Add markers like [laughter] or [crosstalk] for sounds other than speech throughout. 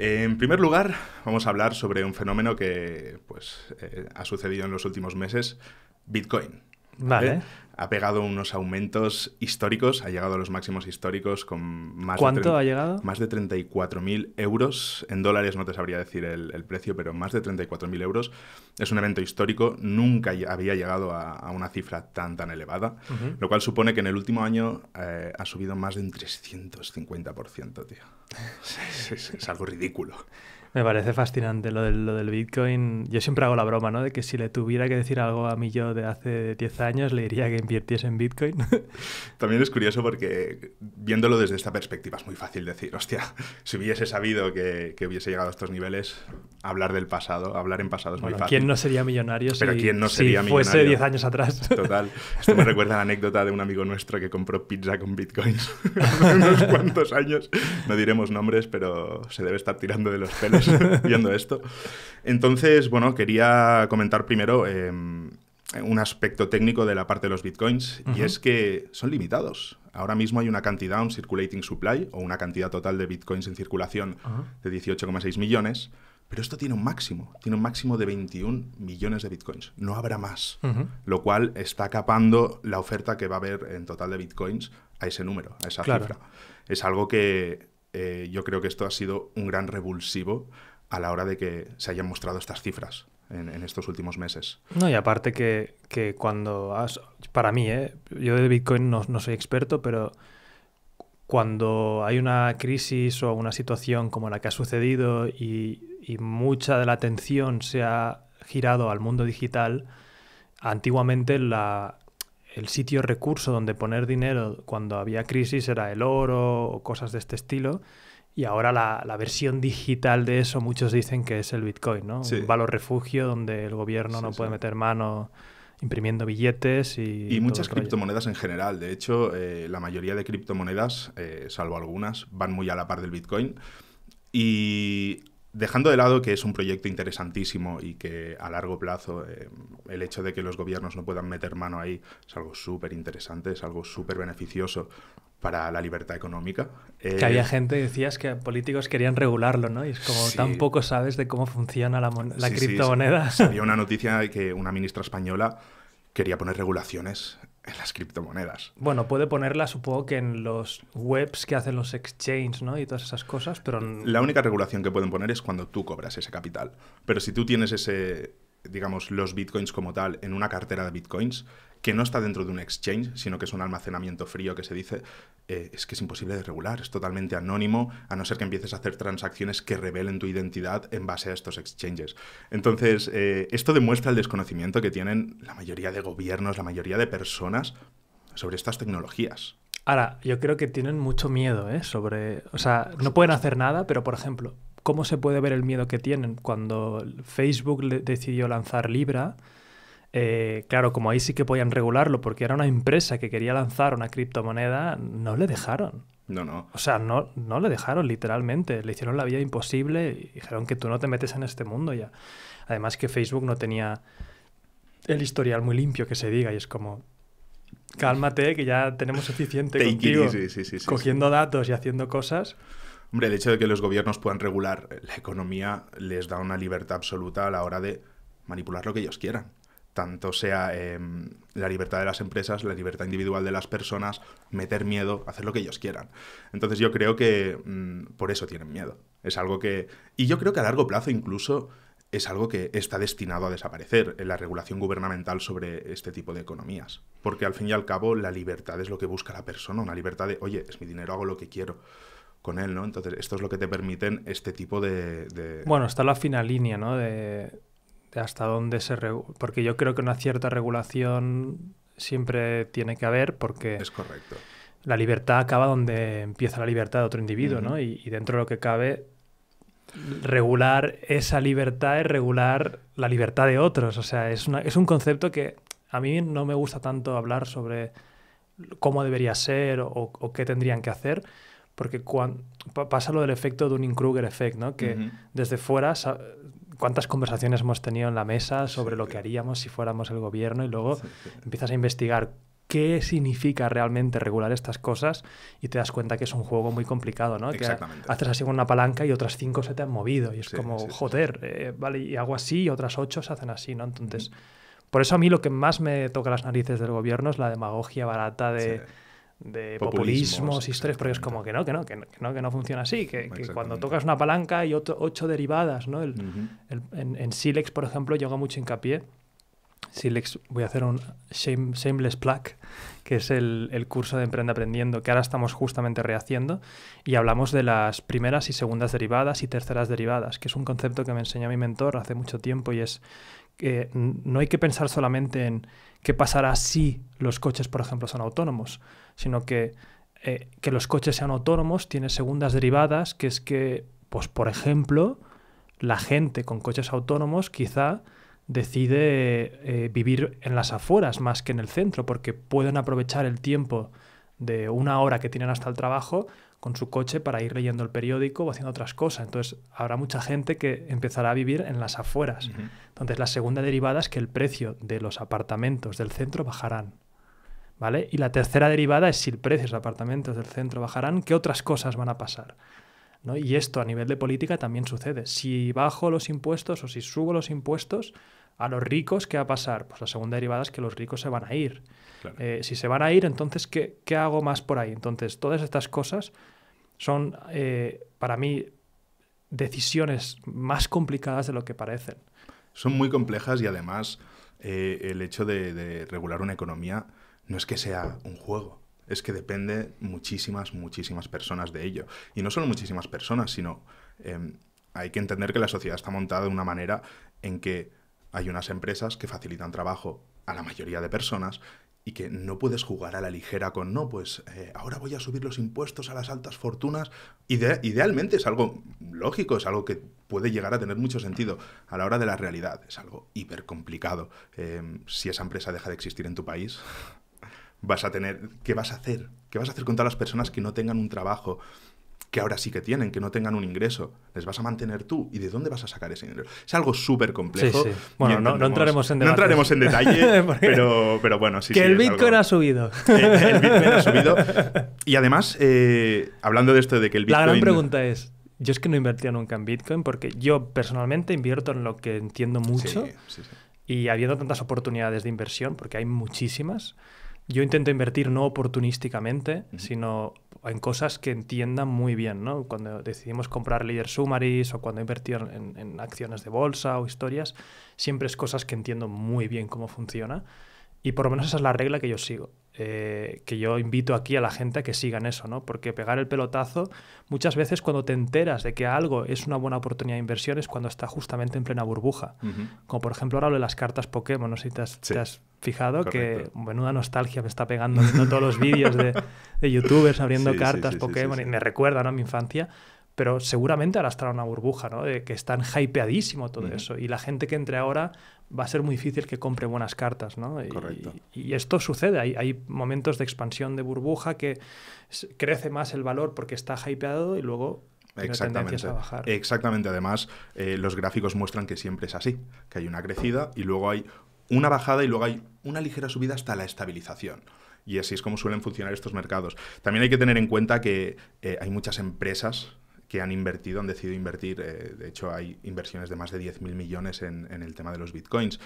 En primer lugar, vamos a hablar sobre un fenómeno que pues, eh, ha sucedido en los últimos meses, Bitcoin. Vale. vale. ¿Eh? ha pegado unos aumentos históricos, ha llegado a los máximos históricos con más ¿Cuánto de ha llegado? Más de 34.000 euros. En dólares no te sabría decir el, precio, pero más de 34.000 euros. Es un evento histórico, nunca había llegado a, una cifra tan, tan elevada, lo cual supone que en el último año eh, ha subido más de un 350%, tío. [laughs] es algo ridículo. Me parece fascinante lo del, lo del Bitcoin. Yo siempre hago la broma, ¿no? De que si le tuviera que decir algo a mí yo de hace 10 años, le diría que invirtiese en Bitcoin. [laughs] También es curioso porque viéndolo desde esta perspectiva es muy fácil decir, hostia, si hubiese sabido que, que hubiese llegado a estos niveles, hablar del pasado, hablar en pasado es muy fácil. ¿Quién no sería millonario Pero si, ¿quién no sería si fuese 10 años atrás? Total. Esto me [laughs] recuerda la anécdota de un amigo nuestro que compró pizza con Bitcoins [laughs] hace unos cuantos años. No diremos nombres, pero se debe estar tirando de los pelos [laughs] viendo esto. Entonces, bueno, quería comentar primero eh, un aspecto técnico de la parte de los bitcoins y es que son limitados. Ahora mismo hay una cantidad, un circulating supply o una cantidad total de bitcoins en circulación de 18,6 millones. Pero esto tiene un máximo, tiene un máximo de 21 millones de bitcoins. No habrá más, lo cual está capando la oferta que va a haber en total de bitcoins a ese número, a esa cifra. Es algo que eh, yo creo que esto ha sido un gran revulsivo a la hora de que se hayan mostrado estas cifras en, estos últimos meses. No, y aparte que, cuando para mí, eh, yo de Bitcoin no, soy experto, pero cuando hay una crisis o una situación como la que ha sucedido y, y, mucha de la atención se ha girado al mundo digital, antiguamente la, el sitio recurso donde poner dinero cuando había crisis era el oro o cosas de este estilo. Y ahora la, versión digital de eso, muchos dicen que es el Bitcoin, ¿no? Un valor refugio donde el gobierno no puede meter mano imprimiendo billetes y... Y muchas criptomonedas en general. De hecho, eh, la mayoría de criptomonedas, eh, salvo algunas, van muy a la par del Bitcoin. Y dejando de lado que es un proyecto interesantísimo y que a largo plazo eh, el hecho de que los gobiernos no puedan meter mano ahí es algo súper interesante, es algo súper beneficioso para la libertad económica. que había eh, gente, decías que políticos querían regularlo, ¿no? Y es como tampoco sabes de cómo funciona la, la criptomoneda. había una noticia de que una ministra española quería poner regulaciones en las criptomonedas. Bueno, puede ponerla, supongo que en los webs que hacen los exchanges, ¿no? Y todas esas cosas, pero... La única regulación que pueden poner es cuando tú cobras ese capital. Pero si tú tienes ese, digamos, los bitcoins como tal en una cartera de bitcoins que no está dentro de un exchange, sino que es un almacenamiento frío que se dice, eh, es que es imposible de regular, es totalmente anónimo, a no ser que empieces a hacer transacciones que revelen tu identidad en base a estos exchanges. Entonces, eh, esto demuestra el desconocimiento que tienen la mayoría de gobiernos, la mayoría de personas sobre estas tecnologías. Ahora, yo creo que tienen mucho miedo, ¿eh? Sobre, o sea, no pueden hacer nada, pero por ejemplo, cómo se puede ver el miedo que tienen. Cuando Facebook decidió lanzar Libra, eh, claro, como ahí sí que podían regularlo porque era una empresa que quería lanzar una criptomoneda, no le dejaron. No, no. O sea, no, no le dejaron literalmente, le hicieron la vida imposible y dijeron que tú no te metes en este mundo ya. Además que Facebook no tenía el historial muy limpio que se diga y es como, cálmate que ya tenemos suficiente contigo, cogiendo datos y haciendo cosas. Hombre, el hecho de que los gobiernos puedan regular la economía les da una libertad absoluta a la hora de manipular lo que ellos quieran. Tanto sea em, la libertad de las empresas, la libertad individual de las personas, meter miedo, hacer lo que ellos quieran. Entonces yo creo que mm, por eso tienen miedo. Es algo que... Y yo creo que a largo plazo incluso es algo que está destinado a desaparecer, en la regulación gubernamental sobre este tipo de economías. Porque al fin y al cabo la libertad es lo que busca la persona, una libertad de, oye, es mi dinero, hago lo que quiero con él, ¿no? Entonces, esto es lo que te permiten este tipo de... Bueno, está la fina línea, ¿no? De, hasta dónde se... Porque yo creo que una cierta regulación siempre tiene que haber porque... Es correcto. La libertad acaba donde empieza la libertad de otro individuo, ¿no? Y, dentro de lo que cabe, regular esa libertad es regular la libertad de otros. O sea, es, una, un concepto que a mí no me gusta tanto hablar sobre cómo debería ser o qué tendrían que hacer, porque pasa lo del efecto de Dunning-Kruger effect, ¿no? Que desde fuera cuántas conversaciones hemos tenido en la mesa sobre lo que haríamos si fuéramos el gobierno y luego empiezas a investigar qué significa realmente regular estas cosas y te das cuenta que es un juego muy complicado, ¿no? Que haces así con una palanca y otras cinco se te han movido y es como, joder, eh, vale, y hago así y otras ocho se hacen así, ¿no? Entonces, por eso a mí lo que más me toca las narices del gobierno es la demagogia barata de de populismos, y historias, porque es como que no, que no, que no, que no, funciona así, que, cuando tocas una palanca hay ocho derivadas, ¿no? en, Silex, por ejemplo, yo hago mucho hincapié. Silex, voy a hacer un Shameless Plug, que es el, el, curso de Emprende Aprendiendo, que ahora estamos justamente rehaciendo, y hablamos de las primeras y segundas derivadas y terceras derivadas, que es un concepto que me enseñó mi mentor hace mucho tiempo y es no hay que pensar solamente en qué pasará si los coches, por ejemplo, son autónomos, sino que eh, que los coches sean autónomos tiene segundas derivadas, que es que, pues, por ejemplo, la gente con coches autónomos quizá decide eh, vivir en las afueras más que en el centro, porque pueden aprovechar el tiempo de una hora que tienen hasta el trabajo con su coche para ir leyendo el periódico o haciendo otras cosas. Entonces, habrá mucha gente que empezará a vivir en las afueras. Entonces, la segunda derivada es que el precio de los apartamentos del centro bajarán. ¿Vale? Y la tercera derivada es si el precio de los apartamentos del centro bajarán, ¿qué otras cosas van a pasar? ¿No? Y esto a nivel de política también sucede. Si bajo los impuestos o si subo los impuestos, a los ricos, ¿qué va a pasar? Pues la segunda derivada es que los ricos se van a ir. Eh, si se van a ir, entonces, ¿qué, hago más por ahí? Entonces, todas estas cosas son, eh, para mí, decisiones más complicadas de lo que parecen. Son muy complejas y además eh, el hecho de, regular una economía no es que sea un juego, es que depende muchísimas, muchísimas personas de ello. Y no solo muchísimas personas, sino em, hay que entender que la sociedad está montada de una manera en que hay unas empresas que facilitan trabajo a la mayoría de personas y que no puedes jugar a la ligera con, no, pues eh, ahora voy a subir los impuestos a las altas fortunas. idealmente es algo lógico, es algo que puede llegar a tener mucho sentido a la hora de la realidad. Es algo hiper complicado. Em, si esa empresa deja de existir en tu país, vas a tener, ¿qué vas a hacer? ¿Qué vas a hacer con todas las personas que no tengan un trabajo? que ahora sí que tienen, que no tengan un ingreso. ¿Les vas a mantener tú? ¿Y de dónde vas a sacar ese dinero? Es algo súper complejo. Bueno, no, entraremos en, entraremos en detalle, [laughs] pero, bueno, sí. Que [laughs] el Bitcoin ha subido. El, Bitcoin ha subido. Y además, eh, hablando de esto de que el Bitcoin... La gran pregunta es, yo es que no invertía nunca en Bitcoin porque yo personalmente invierto en lo que entiendo mucho y habiendo tantas oportunidades de inversión, porque hay muchísimas, yo intento invertir no oportunísticamente, sino en cosas que entiendan muy bien, ¿no? Cuando decidimos comprar líder summaries o cuando invertir en, en acciones de bolsa o historias, siempre es cosas que entiendo muy bien cómo funciona y por lo menos esa es la regla que yo sigo, eh, que yo invito aquí a la gente a que sigan eso, ¿no? Porque pegar el pelotazo, muchas veces cuando te enteras de que algo es una buena oportunidad de inversión es cuando está justamente en plena burbuja. Como por ejemplo ahora lo de las cartas Pokémon, no sé si te has, fijado, que menuda nostalgia me está pegando viendo todos los vídeos de, [laughs] de, youtubers abriendo cartas Pokémon y me recuerda ¿no? a mi infancia pero seguramente ahora estará una burbuja, ¿no? De que están hypeadísimo todo eso. Y la gente que entre ahora va a ser muy difícil que compre buenas cartas, ¿no? Y, Correcto. Y, esto sucede, hay, momentos de expansión de burbuja que crece más el valor porque está hypeado y luego... Exactamente. A bajar. Exactamente. Además, eh, los gráficos muestran que siempre es así, que hay una crecida y luego hay una bajada y luego hay una ligera subida hasta la estabilización. Y así es como suelen funcionar estos mercados. También hay que tener en cuenta que eh, hay muchas empresas que han invertido, han decidido invertir, eh, de hecho hay inversiones de más de 10.000 millones en, el tema de los bitcoins.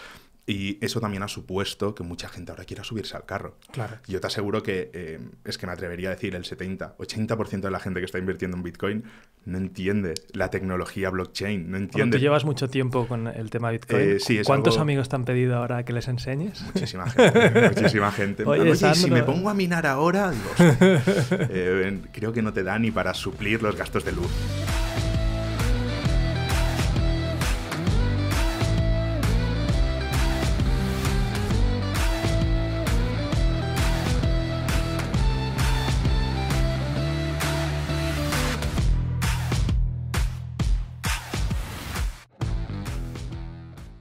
Y eso también ha supuesto que mucha gente ahora quiera subirse al carro. Claro. Yo te aseguro que eh, es que me atrevería a decir el 70, 80% de la gente que está invirtiendo en Bitcoin no entiende la tecnología blockchain, no entiende. Tú llevas mucho tiempo con el tema Bitcoin. Eh, sí, ¿Cuántos amigos te han pedido ahora que les enseñes? Muchísima gente, muchísima [laughs] gente. Oye, si me pongo a minar ahora, [laughs] eh, creo que no te da ni para suplir los gastos de luz.